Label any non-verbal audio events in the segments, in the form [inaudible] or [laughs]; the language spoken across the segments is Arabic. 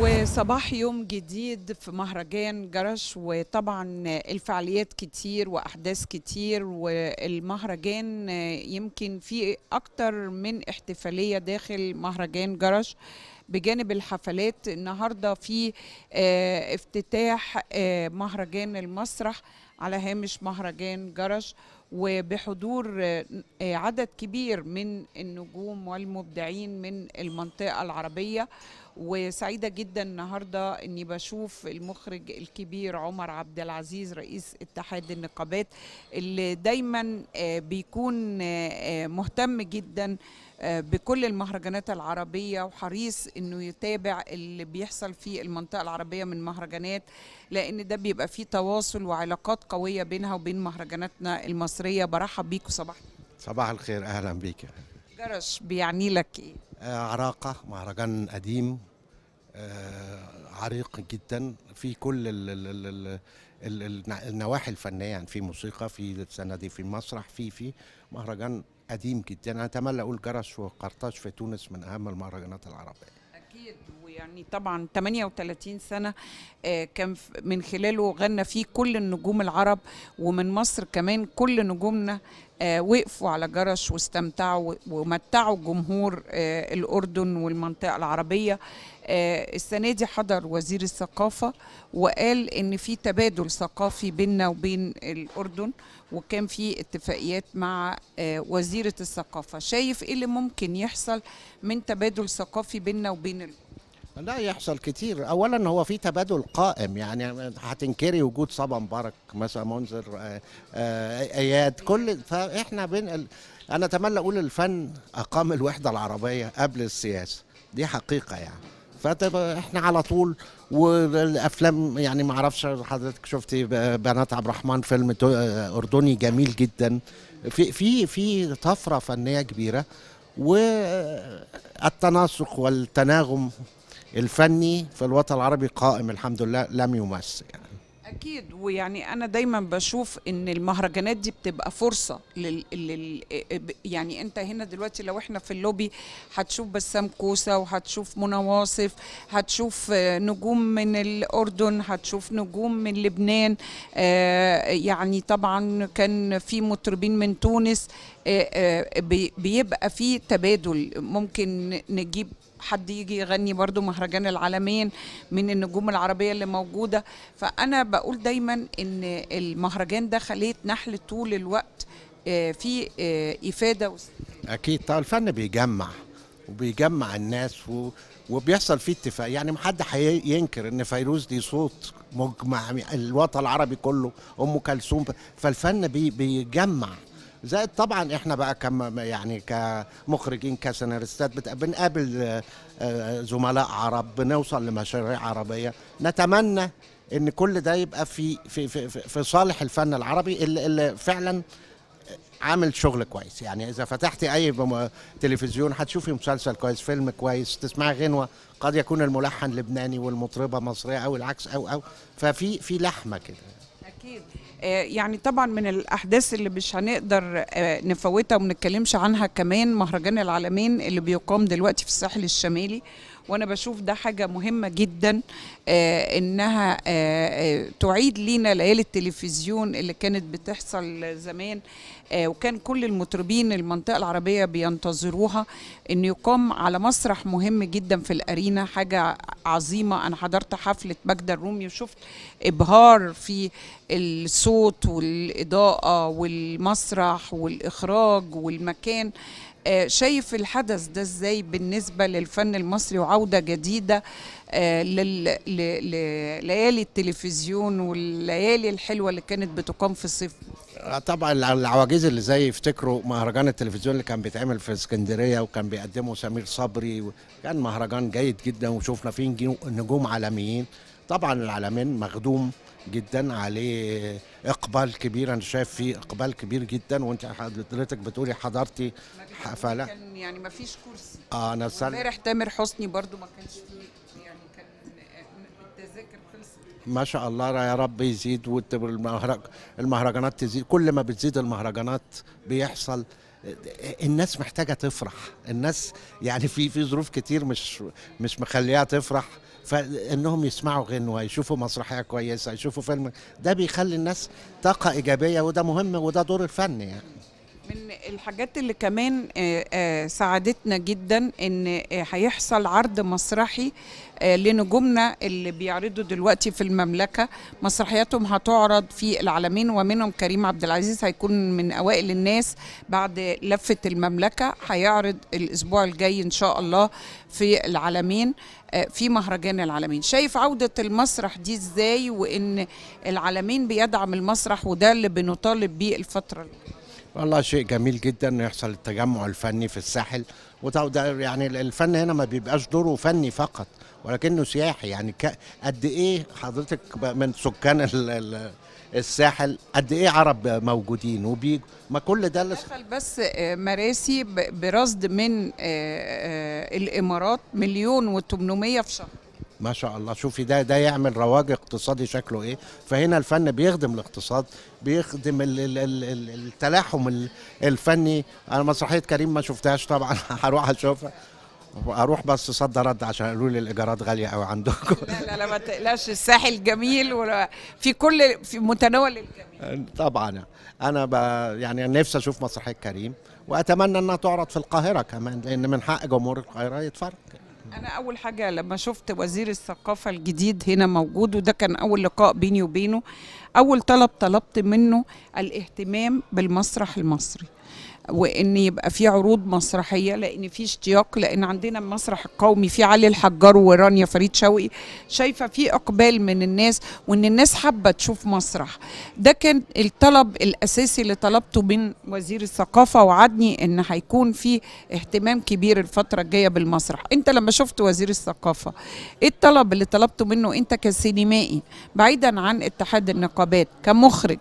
وصباح يوم جديد في مهرجان جرش وطبعا الفعاليات كتير واحداث كتير والمهرجان يمكن فيه اكتر من احتفاليه داخل مهرجان جرش بجانب الحفلات النهارده في آه، افتتاح آه، مهرجان المسرح على هامش مهرجان جرش وبحضور آه، عدد كبير من النجوم والمبدعين من المنطقة العربية وسعيدة جدا النهاردة أني بشوف المخرج الكبير عمر عبد العزيز رئيس اتحاد النقابات اللي دايما آه، بيكون آه، مهتم جدا بكل المهرجانات العربية وحريص أنه يتابع اللي بيحصل في المنطقة العربية من مهرجانات لأن ده بيبقى فيه تواصل وعلاقات قوية بينها وبين مهرجاناتنا المصرية المصريه برحب بيكم صباح صباح الخير اهلا بيك جرش بيعني لك ايه آه، عراقه مهرجان قديم آه، عريق جدا في كل النواحي الفنيه يعني في موسيقى في السنه دي في مسرح في في مهرجان قديم جدا انا اتمنى اقول جرش وقرطاج في تونس من اهم المهرجانات العربيه اكيد يعني طبعا 38 سنة آه، كان من خلاله غنى فيه كل النجوم العرب ومن مصر كمان كل نجومنا آه، وقفوا على جرش واستمتعوا ومتعوا جمهور آه، الأردن والمنطقة العربية السنة دي حضر وزير الثقافة وقال إن في تبادل ثقافي بيننا وبين الأردن وكان في اتفاقيات مع وزيرة الثقافة شايف إيه اللي ممكن يحصل من تبادل ثقافي بيننا وبين الأردن لا يحصل كتير اولا هو في تبادل قائم يعني هتنكري وجود صبا مبارك مثلا منذر آه، آه، اياد كل فاحنا بين ال... انا اتمنى اقول الفن اقام الوحده العربيه قبل السياسه دي حقيقه يعني فاحنا على طول والافلام يعني ما اعرفش حضرتك شفتي بنات عبد الرحمن فيلم آه، اردني جميل جدا في في في طفره فنيه كبيره والتناسق والتناغم الفني في الوطن العربي قائم الحمد لله لم يمس يعني. اكيد ويعني انا دايما بشوف ان المهرجانات دي بتبقى فرصه لل... لل... يعني انت هنا دلوقتي لو احنا في اللوبي هتشوف بسام كوسه وهتشوف منى واصف هتشوف آه، نجوم من الاردن هتشوف نجوم من لبنان آه يعني طبعا كان في مطربين من تونس آه، آه، بيبقى في تبادل ممكن نجيب حد يجي يغني برضو مهرجان العالمين من النجوم العربية اللي موجودة فأنا بقول دايما إن المهرجان ده خليت نحل طول الوقت آه، في إفادة أكيد طبعا الفن بيجمع وبيجمع الناس و... وبيحصل فيه اتفاق يعني ما حد هينكر ان فيروز دي صوت مجمع الوطن العربي كله ام كلثوم فالفن بي... بيجمع زائد طبعا احنا بقى كم يعني كمخرجين كسيناريستات بنقابل آه، آه، زملاء عرب بنوصل لمشاريع عربيه نتمنى ان كل ده يبقى في في في, في صالح الفن العربي اللي, اللي فعلا عامل شغل كويس يعني اذا فتحتي اي تلفزيون هتشوفي مسلسل كويس فيلم كويس تسمعي غنوه قد يكون الملحن لبناني والمطربه مصريه او العكس او او ففي في لحمه كده اكيد آه، يعني طبعا من الاحداث اللي مش هنقدر آه، نفوتها ومنتكلمش عنها كمان مهرجان العالمين اللي بيقام دلوقتي في الساحل الشمالي وانا بشوف ده حاجه مهمه جدا آه، انها تعيد لينا ليالي التلفزيون اللي كانت بتحصل زمان وكان كل المطربين المنطقه العربيه بينتظروها ان يقام على مسرح مهم جدا في الارينا حاجه عظيمه انا حضرت حفله ماجده الرومي وشفت ابهار في الصوت الصوت والاضاءه والمسرح والاخراج والمكان آه، شايف الحدث ده ازاي بالنسبه للفن المصري وعوده جديده آه، لليالي التلفزيون والليالي الحلوه اللي كانت بتقام في الصيف آه، طبعا العواجيز اللي زي يفتكروا مهرجان التلفزيون اللي كان بيتعمل في اسكندريه وكان بيقدمه سمير صبري كان مهرجان جيد جدا وشفنا فيه نجوم عالميين طبعا العلمين مخدوم جدا عليه اقبال كبير انا شايف فيه اقبال كبير جدا وانت حضرتك بتقولي حضرتي حفله كان يعني ما فيش كرسي اه انا امبارح تامر حسني برضو ما كانش فيه يعني كان آه، التذاكر خلصت ما شاء الله يا رب يزيد والمهرجانات تزيد كل ما بتزيد المهرجانات بيحصل الناس محتاجه تفرح الناس يعني في في ظروف كتير مش مش مخليها تفرح فانهم يسمعوا غنوه يشوفوا مسرحيه كويسه يشوفوا فيلم ده بيخلي الناس طاقه ايجابيه وده مهم وده دور الفن يعني الحاجات اللي كمان آه، آه، ساعدتنا جدا ان آه، هيحصل عرض مسرحي لنجومنا اللي بيعرضوا دلوقتي في المملكه مسرحياتهم هتعرض في العالمين ومنهم كريم عبد العزيز هيكون من اوائل الناس بعد لفه المملكه هيعرض الاسبوع الجاي ان شاء الله في العالمين في مهرجان العالمين شايف عودة المسرح دي ازاي وان العالمين بيدعم المسرح وده اللي بنطالب بيه الفترة اللي والله شيء جميل جدا انه يحصل التجمع الفني في الساحل وده يعني الفن هنا ما بيبقاش دوره فني فقط ولكنه سياحي يعني قد ايه حضرتك من سكان الساحل قد ايه عرب موجودين وبيجوا ما كل ده دخل بس آه، مراسي برصد من آه، آه، الامارات مليون و800 في شهر ما شاء الله شوفي ده ده يعمل رواج اقتصادي شكله ايه فهنا الفن بيخدم الاقتصاد بيخدم الـ الـ الـ الـ التلاحم الفني انا مسرحيه كريم ما شفتهاش طبعا [laughs] هروح اشوفها اروح بس صد رد عشان قالوا لي الايجارات غاليه قوي عندكم لا لا لا ما تقلقش الساحل جميل في كل في متناول الجميل طبعا انا يعني نفسي اشوف مسرحيه كريم واتمنى انها تعرض في القاهره كمان لان من حق جمهور القاهره يتفرج انا اول حاجه لما شفت وزير الثقافه الجديد هنا موجود وده كان اول لقاء بيني وبينه اول طلب طلبت منه الاهتمام بالمسرح المصري وان يبقى في عروض مسرحيه لان في اشتياق لان عندنا المسرح القومي في علي الحجار ورانيا فريد شوقي شايفه في اقبال من الناس وان الناس حابه تشوف مسرح ده كان الطلب الاساسي اللي طلبته من وزير الثقافه وعدني ان هيكون في اهتمام كبير الفتره الجايه بالمسرح انت لما شفت وزير الثقافه ايه الطلب اللي طلبته منه انت كسينمائي بعيدا عن اتحاد النقابات كمخرج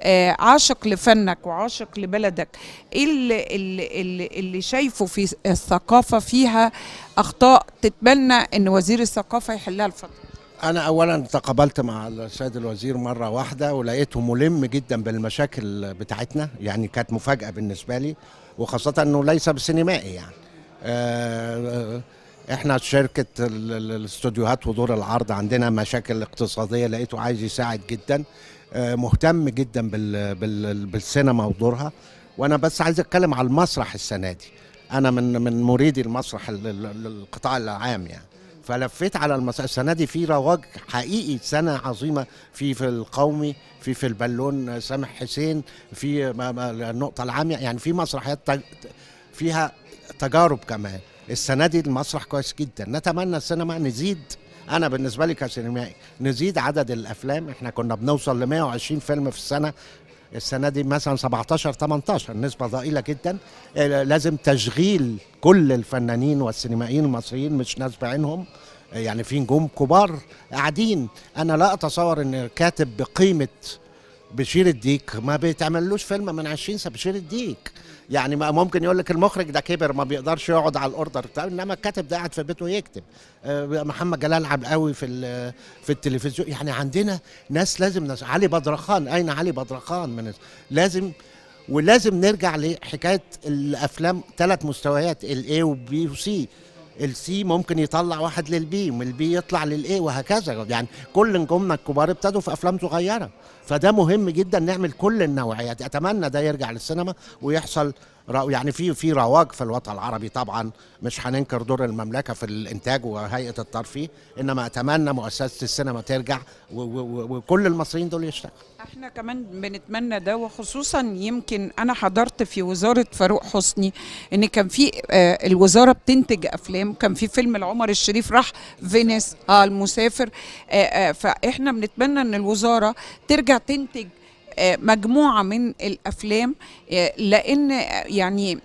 آه، عاشق لفنك وعاشق لبلدك ايه اللي, اللي, اللي شايفه في الثقافه فيها اخطاء تتمنى ان وزير الثقافه يحلها الفتره انا اولا تقابلت مع السيد الوزير مره واحده ولقيته ملم جدا بالمشاكل بتاعتنا يعني كانت مفاجاه بالنسبه لي وخاصه انه ليس بسينمائي يعني أه, آه، احنا شركه الاستوديوهات ودور العرض عندنا مشاكل اقتصاديه لقيته عايز يساعد جدا آه، مهتم جدا بالسينما ودورها وانا بس عايز اتكلم على المسرح السنه دي انا من من مريدي المسرح القطاع العام يعني فلفيت على المسرح السنه دي في رواج حقيقي سنه عظيمه في في القومي في في البالون سامح حسين في النقطه العاميه يعني في مسرحيات فيها تجارب كمان السنه دي المسرح كويس جدا نتمنى السينما نزيد انا بالنسبه لي كسينمائي نزيد عدد الافلام احنا كنا بنوصل ل 120 فيلم في السنه السنه دي مثلا 17 18 نسبه ضئيله جدا آه، لازم تشغيل كل الفنانين والسينمائيين المصريين مش ناس بعينهم آه، يعني في نجوم كبار قاعدين انا لا اتصور ان كاتب بقيمه بشير الديك ما بيتعملوش فيلم من 20 سنه بشير الديك يعني ممكن يقول لك المخرج ده كبر ما بيقدرش يقعد على الاوردر بتاع طيب، انما الكاتب ده قاعد في بيته يكتب آه، محمد جلال قوي في في التلفزيون يعني عندنا ناس لازم ناس علي بدرخان اين علي بدرخان من لازم ولازم نرجع لحكايه الافلام ثلاث مستويات الاي وبي وسي السي ممكن يطلع واحد للبي والبي البي يطلع للاي وهكذا يعني كل نجومنا الكبار ابتدوا في افلام صغيره فده مهم جدا نعمل كل النوعيات اتمنى ده يرجع للسينما ويحصل يعني في في رواج في الوطن العربي طبعا مش هننكر دور المملكه في الانتاج وهيئه الترفيه انما اتمنى مؤسسه السينما ترجع وكل المصريين دول يشتغلوا احنا كمان بنتمنى ده وخصوصا يمكن انا حضرت في وزاره فاروق حسني ان كان في آه، الوزاره بتنتج افلام كان في فيلم لعمر الشريف راح فينيس آه المسافر آه، آه، فاحنا بنتمنى ان الوزاره ترجع تنتج آه، مجموعة من الأفلام آه، لأن آه، يعني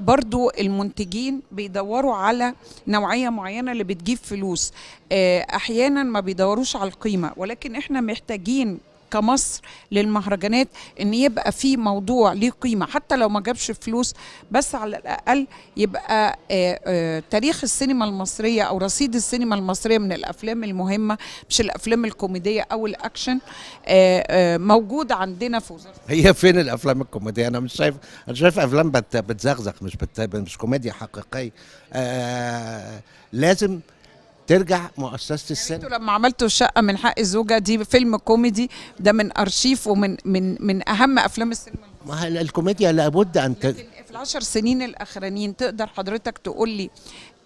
برضو المنتجين بيدوروا على نوعية معينة اللي بتجيب فلوس أحيانا ما بيدوروش على القيمة ولكن احنا محتاجين كمصر للمهرجانات ان يبقى في موضوع ليه قيمه حتى لو ما جابش فلوس بس على الاقل يبقى آآ آه، آآ آه، تاريخ السينما المصريه او رصيد السينما المصريه من الافلام المهمه مش الافلام الكوميديه او الاكشن آه، موجود عندنا في وزاره هي فين الافلام الكوميديه انا مش شايف انا شايف افلام بتزغزغ مش بت... مش كوميديا حقيقيه لازم ترجع مؤسسه السينما يعني لما عملتوا الشقه من حق الزوجه دي فيلم كوميدي ده من ارشيف ومن من من اهم افلام السينما ما الكوميديا لابد ان ت... في العشر سنين الاخرانيين تقدر حضرتك تقول لي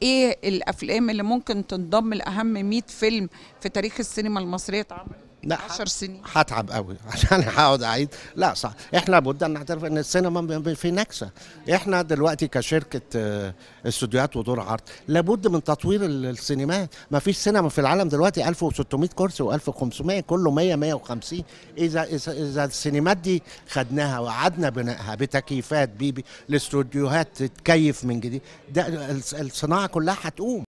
ايه الافلام اللي ممكن تنضم لاهم 100 فيلم في تاريخ السينما المصريه اتعملت لا 10 سنين هتعب قوي عشان [laughs] هقعد اعيد لا صح احنا لابد ان نعترف ان السينما في نكسه احنا دلوقتي كشركه آه، استوديوهات ودور عرض لابد من تطوير السينمات ما فيش سينما في العالم دلوقتي 1600 كرسي و1500 كله 100 150 اذا اذا السينمات دي خدناها وقعدنا بنائها بتكييفات بيبي الاستوديوهات تتكيف من جديد ده الصناعه كلها هتقوم